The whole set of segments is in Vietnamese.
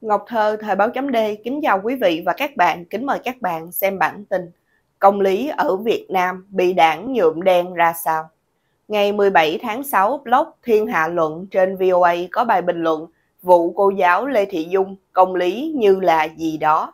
Ngọc Thơ, Thời báo chấm D, kính chào quý vị và các bạn, kính mời các bạn xem bản tin Công lý ở Việt Nam bị đảng nhuộm đen ra sao? Ngày 17 tháng 6, blog Thiên Hạ Luận trên VOA có bài bình luận Vụ cô giáo Lê Thị Dung, công lý như là gì đó.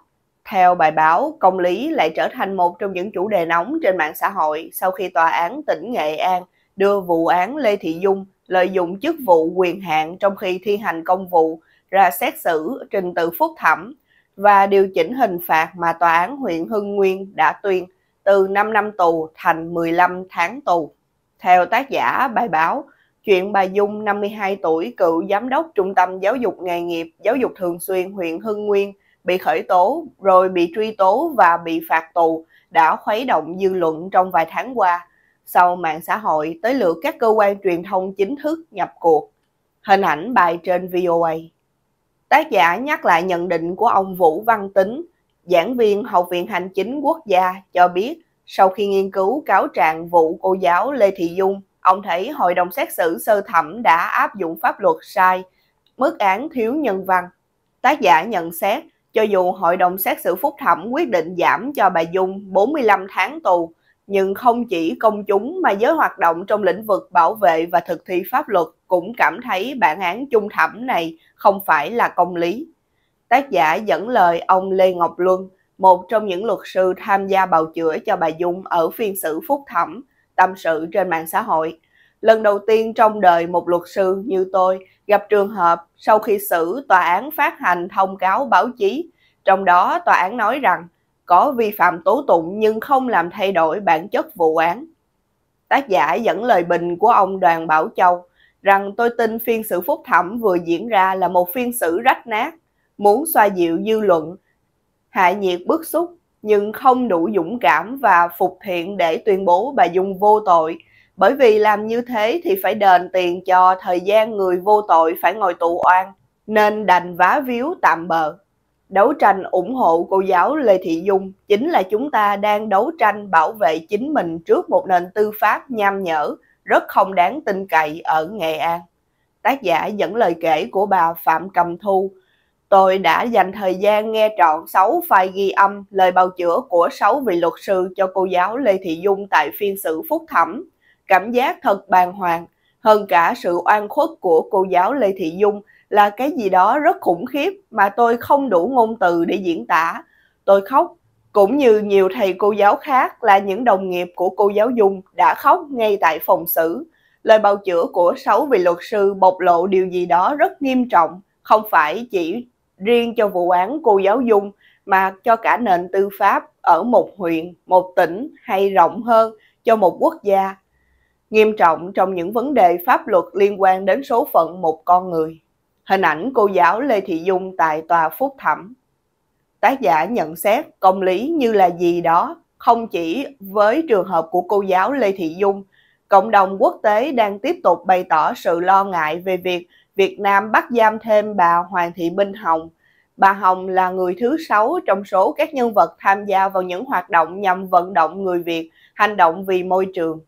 Theo bài báo, công lý lại trở thành một trong những chủ đề nóng trên mạng xã hội sau khi Tòa án tỉnh Nghệ An đưa vụ án Lê Thị Dung lợi dụng chức vụ quyền hạn trong khi thi hành công vụ ra xét xử trình tự phúc thẩm và điều chỉnh hình phạt mà tòa án huyện Hưng Nguyên đã tuyên từ 5 năm tù thành 15 tháng tù. Theo tác giả bài báo, chuyện bà Dung 52 tuổi cựu giám đốc trung tâm giáo dục nghề nghiệp giáo dục thường xuyên huyện Hưng Nguyên bị khởi tố rồi bị truy tố và bị phạt tù đã khuấy động dư luận trong vài tháng qua sau mạng xã hội tới lượt các cơ quan truyền thông chính thức nhập cuộc. Hình ảnh bài trên VOA. Tác giả nhắc lại nhận định của ông Vũ Văn Tính, giảng viên Học viện Hành chính Quốc gia cho biết, sau khi nghiên cứu cáo trạng vụ cô giáo Lê Thị Dung, ông thấy hội đồng xét xử sơ thẩm đã áp dụng pháp luật sai, mức án thiếu nhân văn. Tác giả nhận xét, cho dù hội đồng xét xử phúc thẩm quyết định giảm cho bà Dung 45 tháng tù, nhưng không chỉ công chúng mà giới hoạt động trong lĩnh vực bảo vệ và thực thi pháp luật cũng cảm thấy bản án chung thẩm này không phải là công lý. Tác giả dẫn lời ông Lê Ngọc Luân, một trong những luật sư tham gia bào chữa cho bà Dung ở phiên xử phúc thẩm, tâm sự trên mạng xã hội. Lần đầu tiên trong đời một luật sư như tôi gặp trường hợp sau khi xử tòa án phát hành thông cáo báo chí, trong đó tòa án nói rằng có vi phạm tố tụng nhưng không làm thay đổi bản chất vụ án. Tác giả dẫn lời bình của ông Đoàn Bảo Châu rằng tôi tin phiên xử phúc thẩm vừa diễn ra là một phiên xử rách nát, muốn xoa dịu dư luận, hạ nhiệt bức xúc nhưng không đủ dũng cảm và phục thiện để tuyên bố bà Dung vô tội, bởi vì làm như thế thì phải đền tiền cho thời gian người vô tội phải ngồi tù oan, nên đành vá víu tạm bờ. Đấu tranh ủng hộ cô giáo Lê Thị Dung chính là chúng ta đang đấu tranh bảo vệ chính mình trước một nền tư pháp nham nhở, rất không đáng tin cậy ở Nghệ An. Tác giả dẫn lời kể của bà Phạm Cầm Thu. Tôi đã dành thời gian nghe trọn 6 file ghi âm lời bào chữa của 6 vị luật sư cho cô giáo Lê Thị Dung tại phiên xử phúc thẩm. Cảm giác thật bàng hoàng, hơn cả sự oan khuất của cô giáo Lê Thị Dung – là cái gì đó rất khủng khiếp mà tôi không đủ ngôn từ để diễn tả. Tôi khóc, cũng như nhiều thầy cô giáo khác là những đồng nghiệp của cô giáo Dung đã khóc ngay tại phòng xử. Lời bào chữa của sáu vị luật sư bộc lộ điều gì đó rất nghiêm trọng, không phải chỉ riêng cho vụ án cô giáo Dung mà cho cả nền tư pháp ở một huyện, một tỉnh hay rộng hơn cho một quốc gia. Nghiêm trọng trong những vấn đề pháp luật liên quan đến số phận một con người. Hình ảnh cô giáo Lê Thị Dung tại tòa phúc thẩm. Tác giả nhận xét công lý như là gì đó, không chỉ với trường hợp của cô giáo Lê Thị Dung, cộng đồng quốc tế đang tiếp tục bày tỏ sự lo ngại về việc Việt Nam bắt giam thêm bà Hoàng Thị Minh Hồng. Bà Hồng là người thứ sáu trong số các nhân vật tham gia vào những hoạt động nhằm vận động người Việt hành động vì môi trường.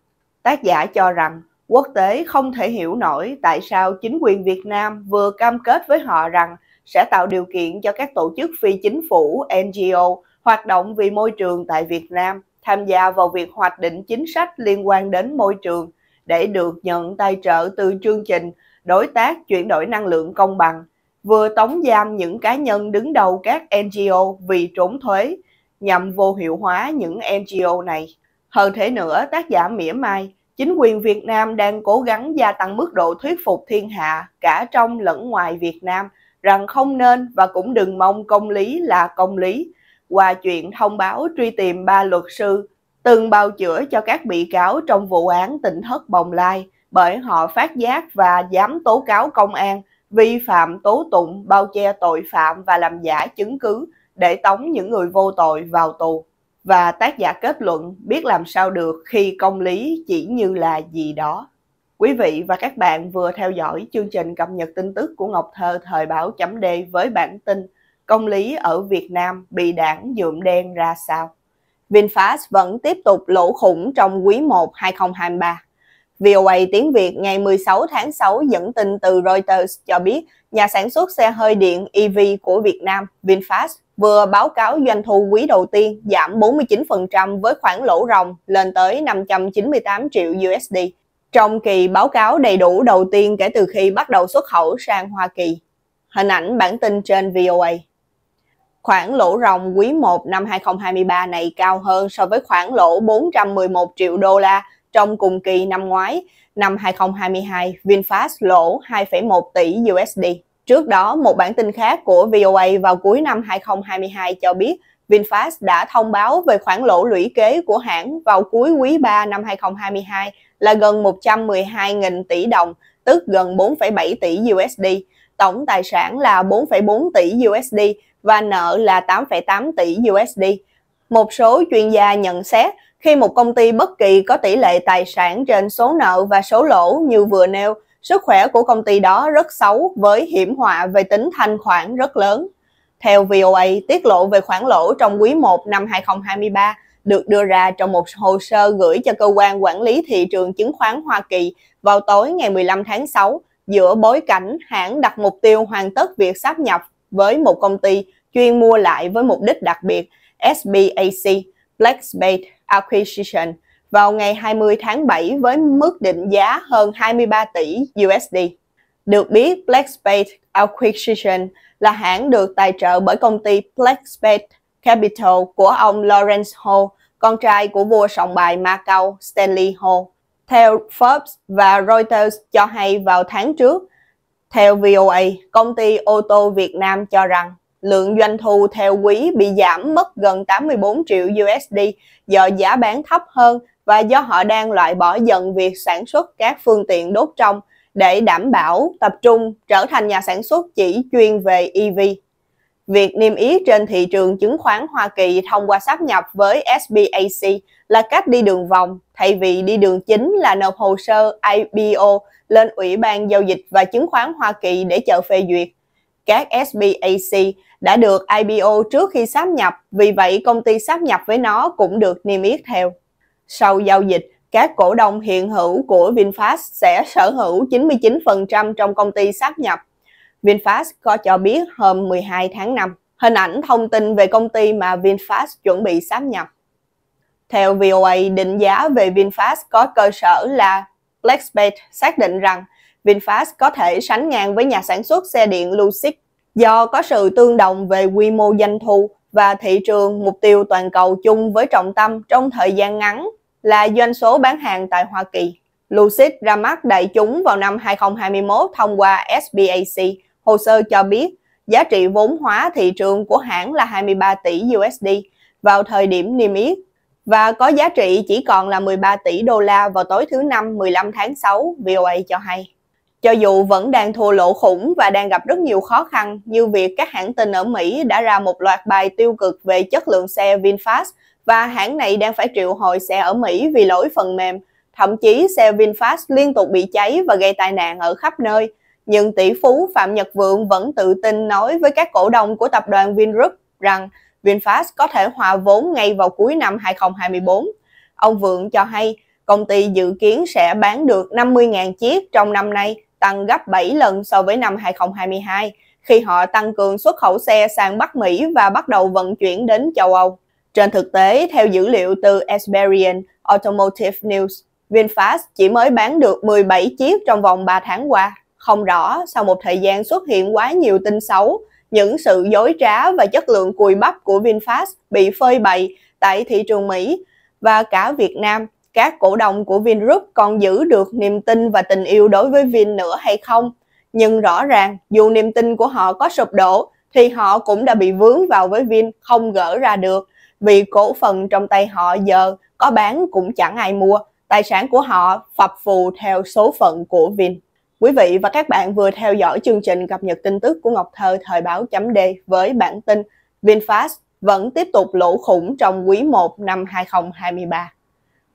Tác giả cho rằng Quốc tế không thể hiểu nổi tại sao chính quyền Việt Nam vừa cam kết với họ rằng sẽ tạo điều kiện cho các tổ chức phi chính phủ NGO hoạt động vì môi trường tại Việt Nam tham gia vào việc hoạch định chính sách liên quan đến môi trường để được nhận tài trợ từ chương trình đối tác chuyển đổi năng lượng công bằng, vừa tống giam những cá nhân đứng đầu các NGO vì trốn thuế nhằm vô hiệu hóa những NGO này. Hơn thế nữa, tác giả mỉa mai chính quyền Việt Nam đang cố gắng gia tăng mức độ thuyết phục thiên hạ cả trong lẫn ngoài Việt Nam rằng không nên và cũng đừng mong công lý là công lý qua chuyện thông báo truy tìm ba luật sư từng bào chữa cho các bị cáo trong vụ án tỉnh thất bồng lai bởi họ phát giác và dám tố cáo công an vi phạm tố tụng bao che tội phạm và làm giả chứng cứ để tống những người vô tội vào tù và tác giả kết luận biết làm sao được khi công lý chỉ như là gì đó. Quý vị và các bạn vừa theo dõi chương trình cập nhật tin tức của Ngọc Thơ thời báo chấm D với bản tin Công lý ở Việt Nam bị đảng nhuộm đen ra sao? VinFast vẫn tiếp tục lỗ khủng trong quý 1 2023. VOA tiếng Việt ngày 16 tháng 6 dẫn tin từ Reuters cho biết nhà sản xuất xe hơi điện EV của Việt Nam VinFast vừa báo cáo doanh thu quý đầu tiên giảm 49% với khoản lỗ ròng lên tới 598 triệu USD. Trong kỳ báo cáo đầy đủ đầu tiên kể từ khi bắt đầu xuất khẩu sang Hoa Kỳ. Hình ảnh bản tin trên VOA. Khoản lỗ ròng quý 1 năm 2023 này cao hơn so với khoản lỗ 411 triệu đô la trong cùng kỳ năm ngoái, năm 2022, VinFast lỗ 2,1 tỷ USD. Trước đó, một bản tin khác của VOA vào cuối năm 2022 cho biết VinFast đã thông báo về khoản lỗ lũy kế của hãng vào cuối quý 3 năm 2022 là gần 112.000 tỷ đồng, tức gần 4,7 tỷ USD. Tổng tài sản là 4,4 tỷ USD và nợ là 8,8 tỷ USD. Một số chuyên gia nhận xét khi một công ty bất kỳ có tỷ lệ tài sản trên số nợ và số lỗ như vừa nêu, sức khỏe của công ty đó rất xấu với hiểm họa về tính thanh khoản rất lớn. Theo VOA, tiết lộ về khoản lỗ trong quý 1 năm 2023 được đưa ra trong một hồ sơ gửi cho cơ quan quản lý thị trường chứng khoán Hoa Kỳ vào tối ngày 15 tháng 6 giữa bối cảnh hãng đặt mục tiêu hoàn tất việc sáp nhập với một công ty chuyên mua lại với mục đích đặc biệt SBAC, Black Spade Acquisition vào ngày 20 tháng 7 với mức định giá hơn 23 tỷ USD. Được biết, Blackspace Acquisition là hãng được tài trợ bởi công ty Blackspace Capital của ông Lawrence Ho, con trai của vua sòng bài Macau Stanley Ho. Theo Forbes và Reuters cho hay vào tháng trước, theo VOA, công ty ô tô Việt Nam cho rằng lượng doanh thu theo quý bị giảm mất gần 84 triệu USD do giá bán thấp hơn và do họ đang loại bỏ dần việc sản xuất các phương tiện đốt trong để đảm bảo tập trung trở thành nhà sản xuất chỉ chuyên về EV. Việc niêm yết trên thị trường chứng khoán Hoa Kỳ thông qua sáp nhập với SBAC là cách đi đường vòng, thay vì đi đường chính là nộp hồ sơ IPO lên Ủy ban Giao dịch và Chứng khoán Hoa Kỳ để chờ phê duyệt các SBAC đã được IPO trước khi sáp nhập, vì vậy công ty sáp nhập với nó cũng được niêm yết theo. Sau giao dịch, các cổ đông hiện hữu của VinFast sẽ sở hữu 99% trong công ty sáp nhập. VinFast có cho biết hôm 12 tháng 5 hình ảnh thông tin về công ty mà VinFast chuẩn bị sáp nhập. Theo VOA, định giá về VinFast có cơ sở là Blackbet xác định rằng VinFast có thể sánh ngang với nhà sản xuất xe điện Lucid do có sự tương đồng về quy mô doanh thu và thị trường mục tiêu toàn cầu chung với trọng tâm trong thời gian ngắn là doanh số bán hàng tại Hoa Kỳ. Lucid ra mắt đại chúng vào năm 2021 thông qua SBAC. Hồ sơ cho biết giá trị vốn hóa thị trường của hãng là 23 tỷ USD vào thời điểm niêm yết và có giá trị chỉ còn là 13 tỷ đô la vào tối thứ Năm 15 tháng 6, VOA cho hay. Cho dù vẫn đang thua lỗ khủng và đang gặp rất nhiều khó khăn như việc các hãng tin ở Mỹ đã ra một loạt bài tiêu cực về chất lượng xe VinFast và hãng này đang phải triệu hồi xe ở Mỹ vì lỗi phần mềm. Thậm chí xe VinFast liên tục bị cháy và gây tai nạn ở khắp nơi. Nhưng tỷ phú Phạm Nhật Vượng vẫn tự tin nói với các cổ đông của tập đoàn Vingroup rằng VinFast có thể hòa vốn ngay vào cuối năm 2024. Ông Vượng cho hay, công ty dự kiến sẽ bán được 50.000 chiếc trong năm nay tăng gấp 7 lần so với năm 2022 khi họ tăng cường xuất khẩu xe sang Bắc Mỹ và bắt đầu vận chuyển đến châu Âu. Trên thực tế, theo dữ liệu từ Experian Automotive News, VinFast chỉ mới bán được 17 chiếc trong vòng 3 tháng qua. Không rõ, sau một thời gian xuất hiện quá nhiều tin xấu, những sự dối trá và chất lượng cùi bắp của VinFast bị phơi bày tại thị trường Mỹ và cả Việt Nam các cổ đông của Vingroup còn giữ được niềm tin và tình yêu đối với Vin nữa hay không. Nhưng rõ ràng, dù niềm tin của họ có sụp đổ, thì họ cũng đã bị vướng vào với Vin không gỡ ra được, vì cổ phần trong tay họ giờ có bán cũng chẳng ai mua, tài sản của họ phập phù theo số phận của Vin. Quý vị và các bạn vừa theo dõi chương trình cập nhật tin tức của Ngọc Thơ thời báo chấm D với bản tin VinFast vẫn tiếp tục lỗ khủng trong quý 1 năm 2023.